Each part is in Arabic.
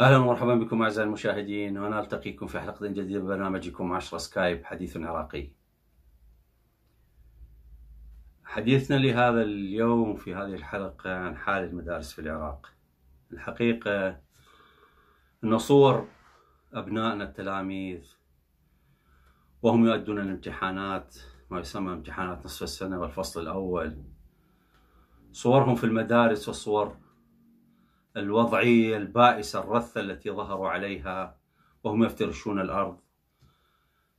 اهلا ومرحبا بكم اعزائي المشاهدين وانا التقيكم في حلقه جديده من برنامجكم 10 سكايب حديث عراقي. حديثنا لهذا اليوم في هذه الحلقه عن حال المدارس في العراق. الحقيقه صور أبنائنا التلاميذ وهم يؤدون الامتحانات ما يسمى امتحانات نصف السنة والفصل الأول صورهم في المدارس والصور الوضعية البائسة الرثة التي ظهروا عليها وهم يفترشون الأرض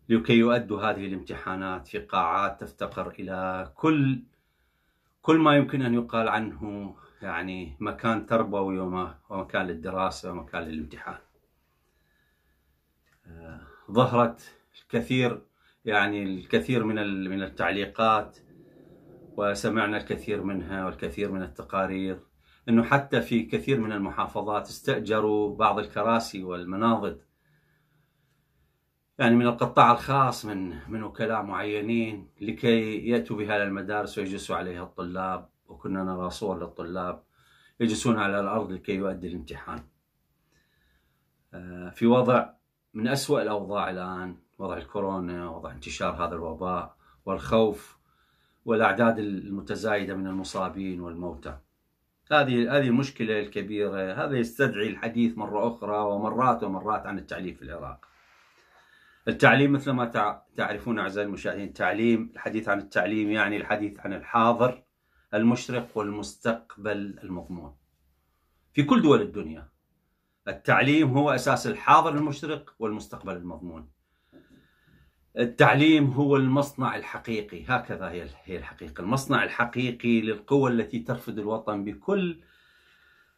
لكي يؤدوا هذه الامتحانات في قاعات تفتقر إلى كل كل ما يمكن أن يقال عنه يعني مكان تربوي ومكان للدراسة ومكان للامتحان آه، ظهرت الكثير يعني الكثير من من التعليقات وسمعنا الكثير منها والكثير من التقارير انه حتى في كثير من المحافظات استاجروا بعض الكراسي والمناضد يعني من القطاع الخاص من من وكلاء معينين لكي ياتوا بها للمدارس ويجلسوا عليها الطلاب كنا نرى صور للطلاب يجلسون على الأرض لكي يؤدي الامتحان آه، في وضع من أسوأ الأوضاع الآن وضع الكورونا وضع انتشار هذا الوباء والخوف والأعداد المتزايدة من المصابين والموتى هذه هذه المشكلة الكبيرة هذا يستدعي الحديث مرة أخرى ومرات ومرات عن التعليم في العراق التعليم مثل ما تعرفون أعزائي المشاهدين التعليم الحديث عن التعليم يعني الحديث عن الحاضر المشرق والمستقبل المضمون في كل دول الدنيا التعليم هو أساس الحاضر المشرق والمستقبل المضمون التعليم هو المصنع الحقيقي هكذا هي هي الحقيقة المصنع الحقيقي للقوة التي ترفد الوطن بكل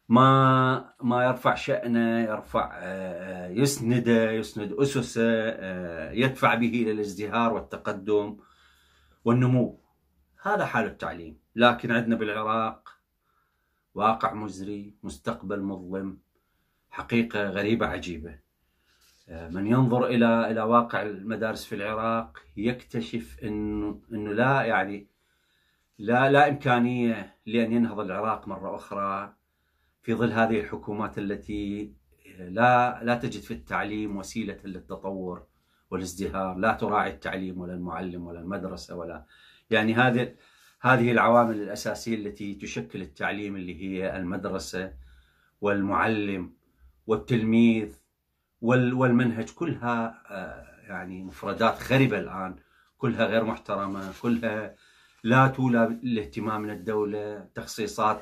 ما ما يرفع شأنه يرفع آه، يسنده يسند أسسه آه، يدفع به إلى الازدهار والتقدم والنمو هذا حال التعليم لكن عندنا بالعراق واقع مزري مستقبل مظلم حقيقة غريبة عجيبة آه، من ينظر إلى إلى واقع المدارس في العراق يكتشف إنه إنه لا يعني لا لا إمكانية لأن ينهض العراق مرة أخرى في ظل هذه الحكومات التي آه، لا لا تجد في التعليم وسيلة للتطور والازدهار لا تراعي التعليم ولا المعلم ولا المدرسة ولا يعني هذه هذه العوامل الأساسية التي تشكل التعليم اللي هي المدرسة والمعلم والتلميذ والمنهج كلها آه، يعني مفردات خربة الآن كلها غير محترمة كلها لا تولى الاهتمام من الدولة تخصيصات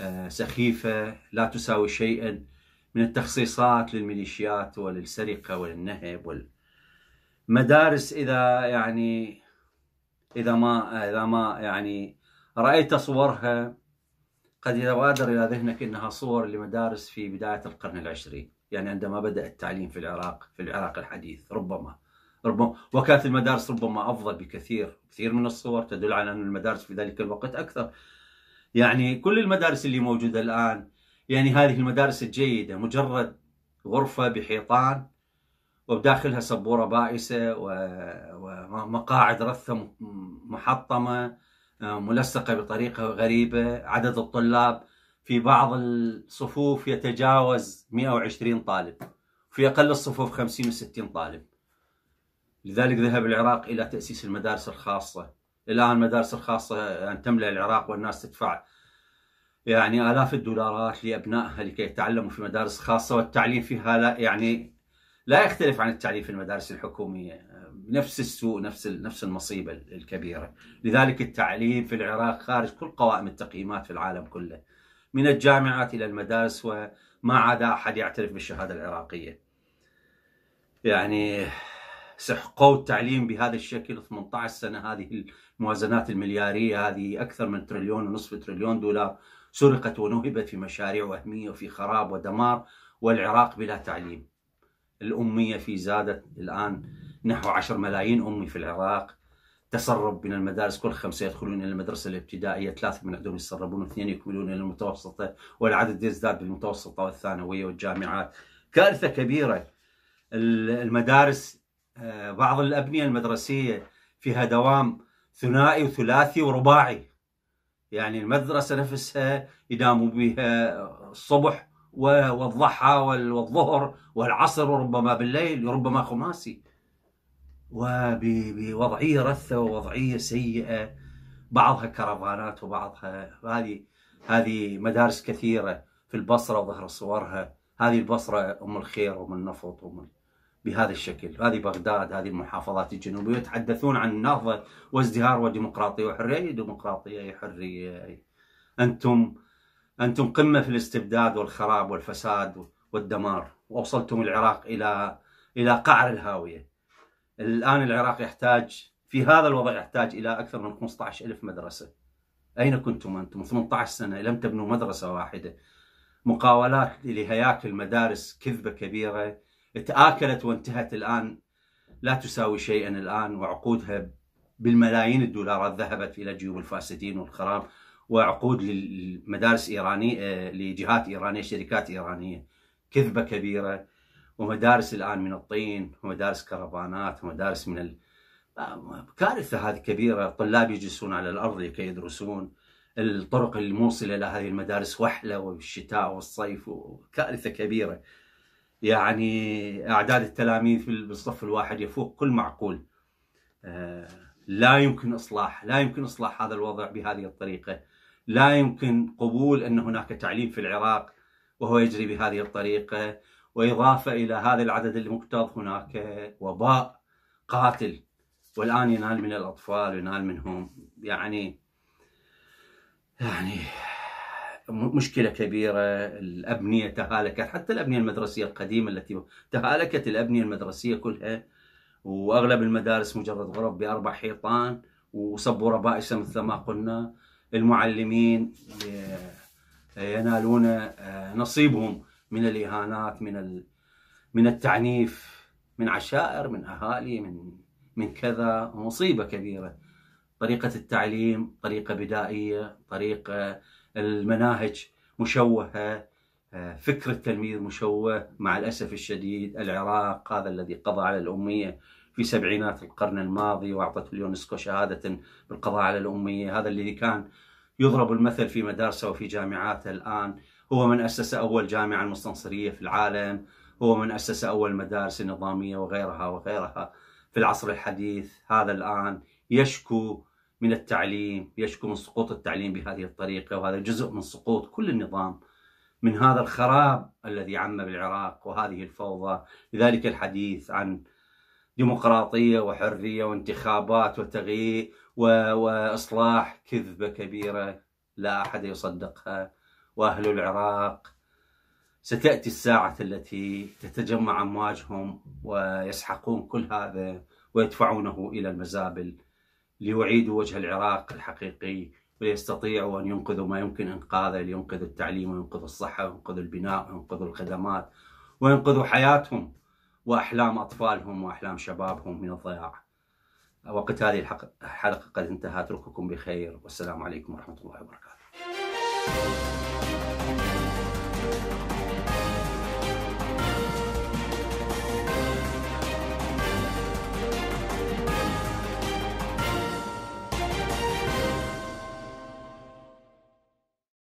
آه، سخيفة لا تساوي شيئا من التخصيصات للميليشيات وللسرقة وللنهب والمدارس إذا يعني اذا ما اذا ما يعني رايت صورها قد يتبادر الى ذهنك انها صور لمدارس في بدايه القرن العشرين، يعني عندما بدا التعليم في العراق في العراق الحديث ربما ربما وكانت المدارس ربما افضل بكثير، كثير من الصور تدل على ان المدارس في ذلك الوقت اكثر. يعني كل المدارس اللي موجوده الان يعني هذه المدارس الجيده مجرد غرفه بحيطان وبداخلها سبوره بائسه ومقاعد رثه محطمه آه، ملصقه بطريقه غريبه عدد الطلاب في بعض الصفوف يتجاوز 120 طالب في اقل الصفوف 50 و60 طالب لذلك ذهب العراق الى تاسيس المدارس الخاصه الان المدارس الخاصه ان آه، تملا العراق والناس تدفع يعني الاف الدولارات لابنائها لكي يتعلموا في مدارس خاصه والتعليم فيها لا يعني لا يختلف عن التعليم في المدارس الحكوميه نفس السوء نفس نفس المصيبه الكبيره لذلك التعليم في العراق خارج كل قوائم التقييمات في العالم كله من الجامعات الى المدارس وما عدا احد يعترف بالشهاده العراقيه يعني سحقوا التعليم بهذا الشكل 18 سنه هذه الموازنات الملياريه هذه اكثر من تريليون ونصف تريليون دولار سرقت ونهبت في مشاريع وهميه وفي خراب ودمار والعراق بلا تعليم الأمية في زادت الآن نحو 10 ملايين أمي في العراق تسرب من المدارس كل خمسة يدخلون إلى المدرسة الابتدائية ثلاثة من عندهم يتسربون واثنين يكملون إلى المتوسطة والعدد يزداد بالمتوسطة والثانوية والجامعات كارثة كبيرة المدارس آه، بعض الأبنية المدرسية فيها دوام ثنائي وثلاثي ورباعي يعني المدرسة نفسها يداموا بها الصبح والضحى والظهر والعصر وربما بالليل وربما خماسي وبوضعية رثة ووضعية سيئة بعضها كرفانات وبعضها هذه هذه مدارس كثيرة في البصرة وظهر صورها هذه البصرة أم الخير وأم النفط وأم بهذا الشكل هذه بغداد هذه المحافظات الجنوبية يتحدثون عن النهضة وازدهار وديمقراطية وحرية ديمقراطية حرية أنتم أنتم قمة في الاستبداد والخراب والفساد والدمار وأوصلتم العراق إلى إلى قعر الهاوية الآن العراق يحتاج في هذا الوضع يحتاج إلى أكثر من 15 ألف مدرسة أين كنتم أنتم 18 سنة لم تبنوا مدرسة واحدة مقاولات لهياكل مدارس كذبة كبيرة تآكلت وانتهت الآن لا تساوي شيئا الآن وعقودها بالملايين الدولارات ذهبت إلى جيوب الفاسدين والخراب وعقود للمدارس إيرانية آه، لجهات إيرانية شركات إيرانية كذبة كبيرة ومدارس الآن من الطين ومدارس كرفانات ومدارس من ال... كارثة هذه كبيرة طلاب يجلسون على الأرض لكي يدرسون الطرق الموصلة إلى هذه المدارس وحلة والشتاء والصيف وكارثة كبيرة يعني أعداد التلاميذ في الصف الواحد يفوق كل معقول آه، لا يمكن إصلاح لا يمكن إصلاح هذا الوضع بهذه الطريقة لا يمكن قبول أن هناك تعليم في العراق وهو يجري بهذه الطريقة وإضافة إلى هذا العدد المكتظ هناك وباء قاتل والآن ينال من الأطفال وينال منهم يعني يعني مشكلة كبيرة الأبنية تهالكت حتى الأبنية المدرسية القديمة التي تهالكت الأبنية المدرسية كلها وأغلب المدارس مجرد غرف بأربع حيطان وصبوا ربائش مثل ما قلنا المعلمين ينالون آه، نصيبهم من الاهانات من من التعنيف من عشائر من اهالي من من كذا مصيبه كبيره طريقه التعليم طريقه بدائيه طريقه آه، المناهج مشوهه فكر التنمير مشوه مع الأسف الشديد العراق هذا الذي قضى على الأمية في سبعينات القرن الماضي وأعطت اليونسكو شهادة بالقضاء على الأمية هذا الذي كان يضرب المثل في مدارسه وفي جامعاته الآن هو من أسس أول جامعة مستنصرية في العالم هو من أسس أول مدارس نظامية وغيرها وغيرها في العصر الحديث هذا الآن يشكو من التعليم يشكو من سقوط التعليم بهذه الطريقة وهذا جزء من سقوط كل النظام من هذا الخراب الذي عم بالعراق وهذه الفوضى لذلك الحديث عن ديمقراطية وحرية وانتخابات وتغيير وإصلاح كذبة كبيرة لا أحد يصدقها وأهل العراق ستأتي الساعة التي تتجمع أمواجهم ويسحقون كل هذا ويدفعونه إلى المزابل ليعيدوا وجه العراق الحقيقي فيستطيعوا أن ينقذوا ما يمكن إنقاذه لينقذوا التعليم وينقذوا الصحة وينقذوا البناء وينقذوا الخدمات وينقذوا حياتهم وأحلام أطفالهم وأحلام شبابهم من الضياع وقت هذه الحلقة قد انتهى أترككم بخير والسلام عليكم ورحمة الله وبركاته